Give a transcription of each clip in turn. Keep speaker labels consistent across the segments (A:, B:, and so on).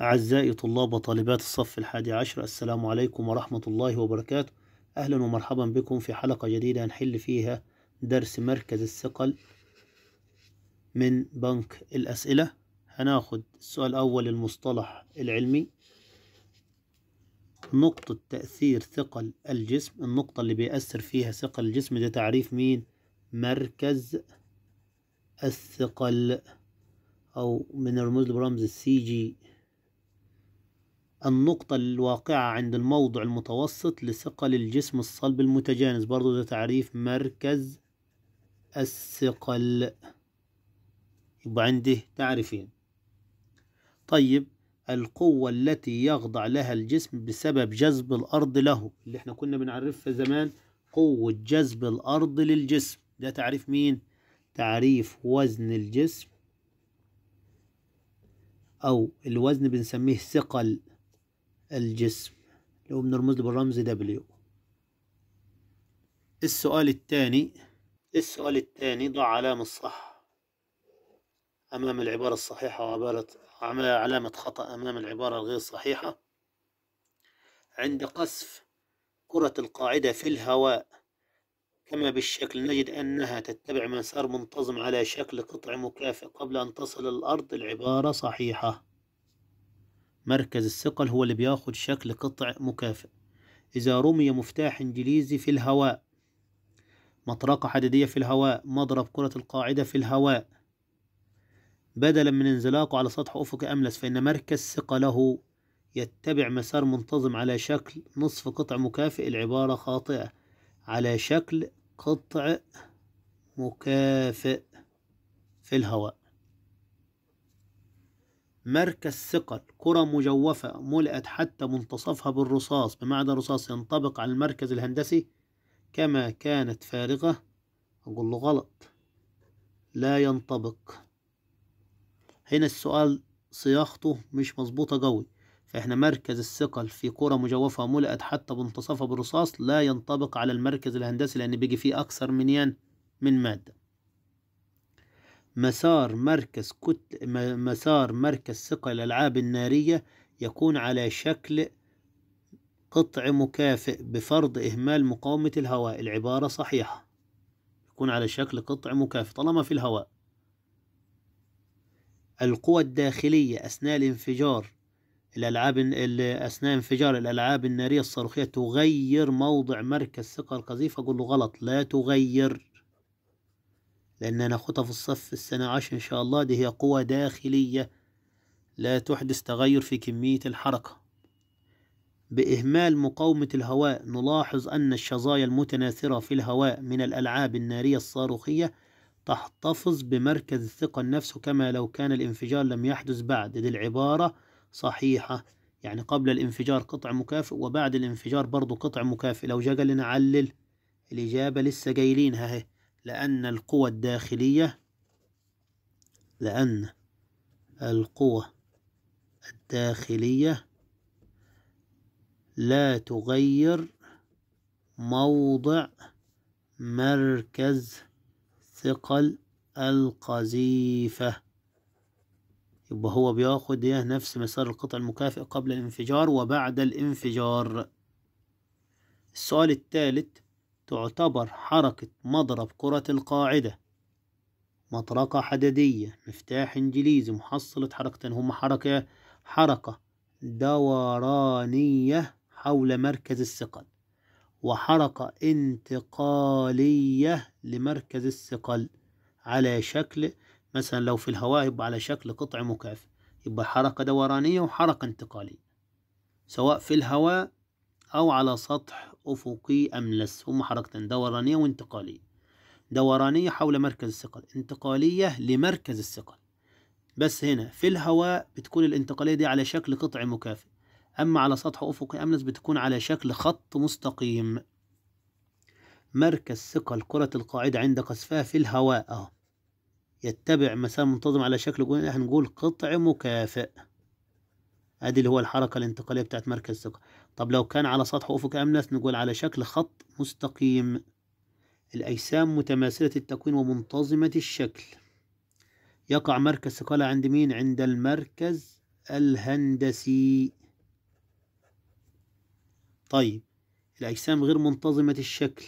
A: أعزائي طلاب وطالبات الصف الحادي عشر السلام عليكم ورحمة الله وبركاته أهلا ومرحبا بكم في حلقة جديدة هنحل فيها درس مركز الثقل من بنك الأسئلة هناخد السؤال الأول المصطلح العلمي نقطة تأثير ثقل الجسم النقطة اللي بيأثر فيها ثقل الجسم ده تعريف مين مركز الثقل أو من الرموز برمز السي جي النقطة الواقعة عند الموضع المتوسط لثقل الجسم الصلب المتجانس برضو ده تعريف مركز الثقل يبقى عندي تعريفين طيب القوة التي يخضع لها الجسم بسبب جذب الأرض له اللي احنا كنا بنعرفها زمان قوة جذب الأرض للجسم ده تعريف مين؟ تعريف وزن الجسم أو الوزن بنسميه ثقل الجسم اللي هو بنرمز له بالرمز W السؤال الثاني السؤال الثاني ضع علامة صح أمام العبارة الصحيحة وعبارة علامة خطأ أمام العبارة الغير صحيحة عند قصف كرة القاعدة في الهواء كما بالشكل نجد أنها تتبع مسار منتظم على شكل قطع مكافئ قبل أن تصل الأرض العبارة صحيحة مركز الثقل هو اللي بياخد شكل قطع مكافئ إذا رمي مفتاح إنجليزي في الهواء مطرقة حديدية في الهواء مضرب كرة القاعدة في الهواء بدلا من انزلاقه على سطح أفقي أملس فإن مركز ثقله يتبع مسار منتظم على شكل نصف قطع مكافئ العبارة خاطئة على شكل قطع مكافئ في الهواء مركز ثقل كرة مجوفة ملئت حتى منتصفها بالرصاص بمعنى رصاص ينطبق على المركز الهندسي كما كانت فارغة أقول له غلط لا ينطبق هنا السؤال صياغته مش مظبوطة قوي فإحنا مركز الثقل في كرة مجوفة ملئت حتى منتصفها بالرصاص لا ينطبق على المركز الهندسي لأن بيجي فيه أكثر من ين من مادة مسار مركز كت... مسار مركز ثقل الألعاب النارية يكون على شكل قطع مكافئ بفرض إهمال مقاومة الهواء العبارة صحيحة يكون على شكل قطع مكافئ طالما في الهواء القوى الداخلية أثناء الانفجار الألعاب أثناء انفجار الألعاب النارية الصاروخية تغير موضع مركز ثقل القذيفة أقول له غلط لا تغير لأن أنا خطف في الصف السنة عشر إن شاء الله دي هي قوة داخلية لا تحدث تغير في كمية الحركة بإهمال مقاومة الهواء نلاحظ أن الشظايا المتناثرة في الهواء من الألعاب النارية الصاروخية تحتفظ بمركز الثقة النفس كما لو كان الانفجار لم يحدث بعد دي العبارة صحيحة يعني قبل الانفجار قطع مكافئ وبعد الانفجار برضو قطع مكافئ لو جا علل الإجابة لسه جايلينها اهي لأن القوى الداخلية لأن القوى الداخلية لا تغير موضع مركز ثقل القذيفة يبقى هو بياخد ايه نفس مسار القطع المكافئ قبل الانفجار وبعد الانفجار السؤال الثالث تعتبر حركة مضرب كرة القاعدة مطرقة حددية مفتاح إنجليزي محصلة حركتين هما حركة حركة دورانية حول مركز الثقل وحركة انتقالية لمركز الثقل على شكل مثلا لو في الهواء يبقى على شكل قطع مكافئ يبقى حركة دورانية وحركة انتقالية سواء في الهواء أو على سطح أفقي املس هما حركتين دورانية وانتقالية دورانية حول مركز الثقل انتقالية لمركز الثقل بس هنا في الهواء بتكون الانتقالية دي على شكل قطع مكافئ أما على سطح أفقي أملس بتكون على شكل خط مستقيم مركز ثقل كرة القاعدة عند قذفها في الهواء أهو يتبع مسار منتظم على شكل هنقول قطع مكافئ ادي اللي هو الحركة الانتقالية بتاعت مركز الثقة طب لو كان على سطح افق املس نقول على شكل خط مستقيم الاجسام متماثلة التكوين ومنتظمة الشكل يقع مركز ثقلة عند مين عند المركز الهندسي طيب الأجسام غير منتظمة الشكل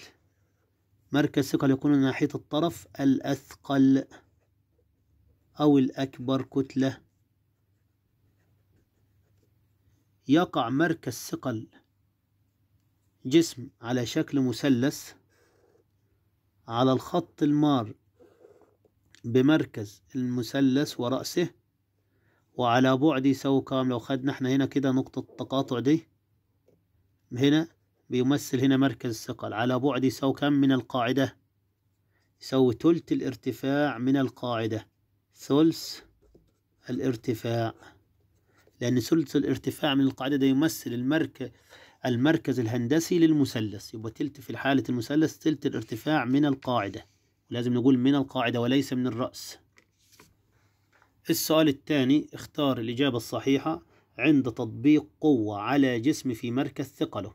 A: مركز ثقل يكون ناحية الطرف الأثقل أو الأكبر كتلة يقع مركز ثقل جسم على شكل مثلث على الخط المار بمركز المثلث ورأسه وعلى بعد يساوي كام لو خدنا احنا هنا كده نقطة التقاطع دي هنا بيمثل هنا مركز الثقل على بعد يساوي كام من القاعدة يساوي تلت الارتفاع من القاعدة ثلث الارتفاع لأن ثلث الارتفاع من القاعدة ده يمثل المركز المركز الهندسي للمثلث يبقى تلت في حالة المثلث تلت الارتفاع من القاعدة ولازم نقول من القاعدة وليس من الرأس السؤال الثاني اختار الإجابة الصحيحة عند تطبيق قوة على جسم في مركز ثقله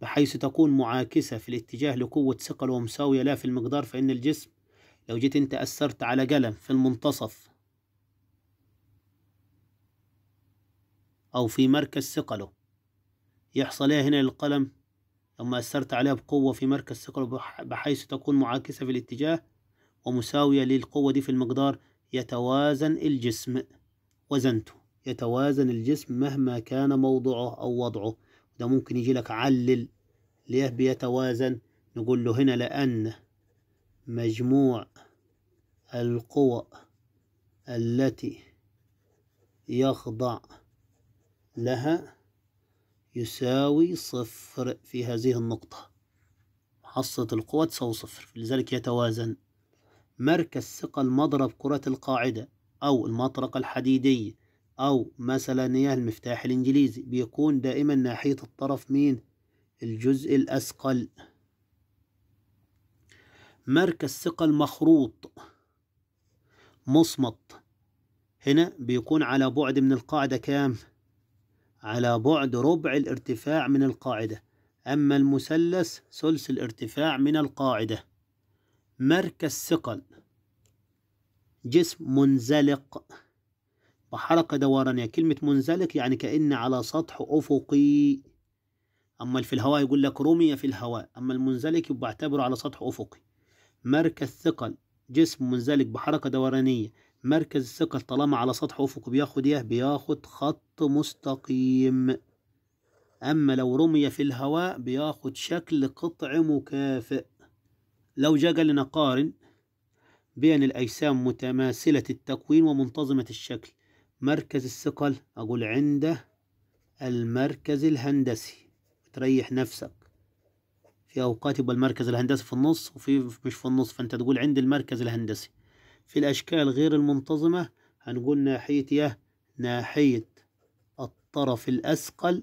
A: بحيث تكون معاكسة في الاتجاه لقوة ثقله ومساوية لا في المقدار فإن الجسم لو جيت انت أثرت على قلم في المنتصف أو في مركز ثقله يحصل إيه هنا للقلم لما أثرت عليها بقوة في مركز ثقله بحيث تكون معاكسة في الاتجاه ومساوية للقوة دي في المقدار يتوازن الجسم وزنته يتوازن الجسم مهما كان موضعه أو وضعه ده ممكن يجي لك علل ليه بيتوازن نقول له هنا لأن مجموع القوى التي يخضع لها يساوي صفر في هذه النقطة محصة القوة تساوي صفر لذلك يتوازن مركز ثقل مضرب كرة القاعدة أو المطرقة الحديدية أو مثلا نياه المفتاح الإنجليزي بيكون دائما ناحية الطرف مين الجزء الأثقل مركز ثقل مخروط مصمت هنا بيكون على بعد من القاعدة كام؟ على بعد ربع الارتفاع من القاعدة أما المثلث ثلث الارتفاع من القاعدة مركز ثقل جسم منزلق بحركة دورانية كلمة منزلق يعني كأن على سطح أفقي أما في الهواء يقول لك رمي في الهواء أما المنزلق يبقى اعتبره على سطح أفقي مركز ثقل جسم منزلق بحركة دورانية مركز الثقل طالما على سطح افق بياخد إيه؟ بياخد خط مستقيم أما لو رمي في الهواء بياخد شكل قطع مكافئ لو جاء قارن بين الأجسام متماثلة التكوين ومنتظمة الشكل مركز الثقل أقول عنده المركز الهندسي تريح نفسك في أوقات يبقى المركز الهندسي في النص وفي مش في النص فأنت تقول عند المركز الهندسي في الأشكال غير المنتظمة هنقول ناحية يا ناحية الطرف الأثقل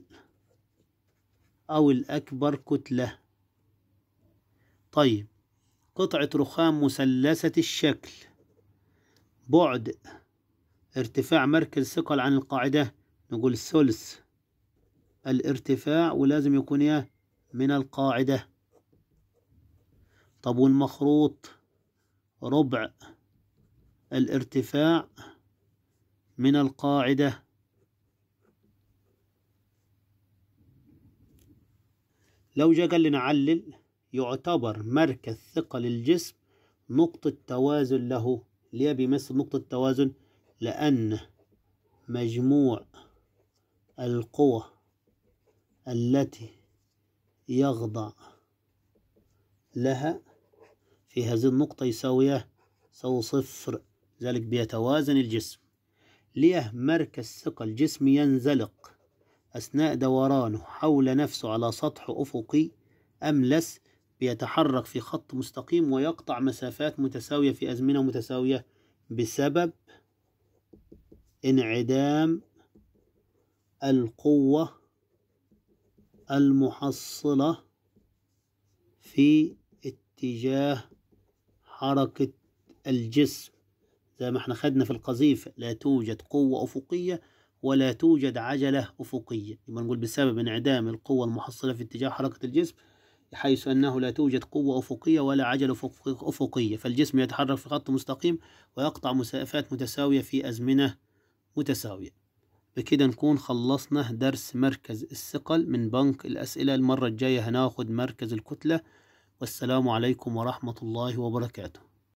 A: أو الأكبر كتلة طيب قطعة رخام مثلثة الشكل بعد ارتفاع مركز ثقل عن القاعدة نقول ثلث الارتفاع ولازم يكون ايه من القاعدة طب والمخروط ربع الارتفاع من القاعدة لو جاء قال لنعلل علل يعتبر مركز ثقل الجسم نقطة توازن له ليه بيمثل نقطة توازن لأن مجموع القوى التي يخضع لها في هذه النقطة يساويه يساوي صفر لذلك بيتوازن الجسم ليه مركز ثقل الجسم ينزلق أثناء دورانه حول نفسه على سطح أفقي أملس بيتحرك في خط مستقيم ويقطع مسافات متساوية في أزمنة متساوية بسبب انعدام القوة المحصلة في اتجاه حركة الجسم زي ما احنا خدنا في القذيفة لا توجد قوة أفقية ولا توجد عجلة أفقية يبقى نقول بسبب انعدام القوة المحصلة في اتجاه حركة الجسم حيث أنه لا توجد قوة أفقية ولا عجلة أفقية فالجسم يتحرك في خط مستقيم ويقطع مسافات متساوية في أزمنة متساوية بكده نكون خلصنا درس مركز الثقل من بنك الأسئلة المرة الجاية هناخد مركز الكتلة والسلام عليكم ورحمة الله وبركاته